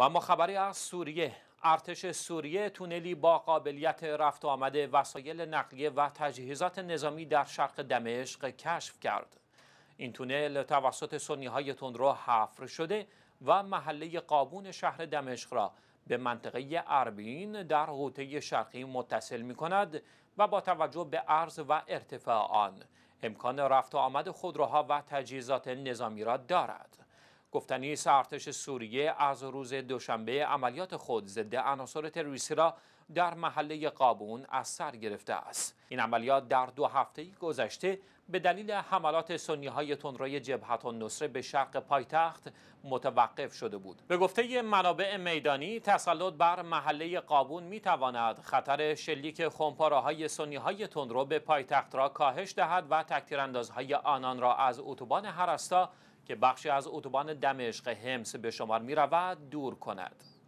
و اما خبری از سوریه ارتش سوریه تونلی با قابلیت رفت و آمد وسایل نقلیه و تجهیزات نظامی در شرق دمشق کشف کرد این تونل توسط سنی های تندرو حفر شده و محله قابون شهر دمشق را به منطقه اربین در حوطه شرقی متصل می کند و با توجه به عرض و ارتفاع آن امکان رفت و آمد خودروها و تجهیزات نظامی را دارد گفتنی ارتش سوریه از روز دوشنبه عملیات خود ضد عناصر تروریستی را در محله قابون از سر گرفته است این عملیات در دو هفته گذشته به دلیل حملات سنی های تندروی جبهت النصره به شرق پایتخت متوقف شده بود به گفته منابع میدانی تسلط بر محله قابون می تواند خطر شلیک خمپاره سنی های تندرو به پایتخت را کاهش دهد و تکتیراندازهای آنان را از اتوبان هرستا که بخشی از اتوبان دمشق همس به شمار می رود دور کند.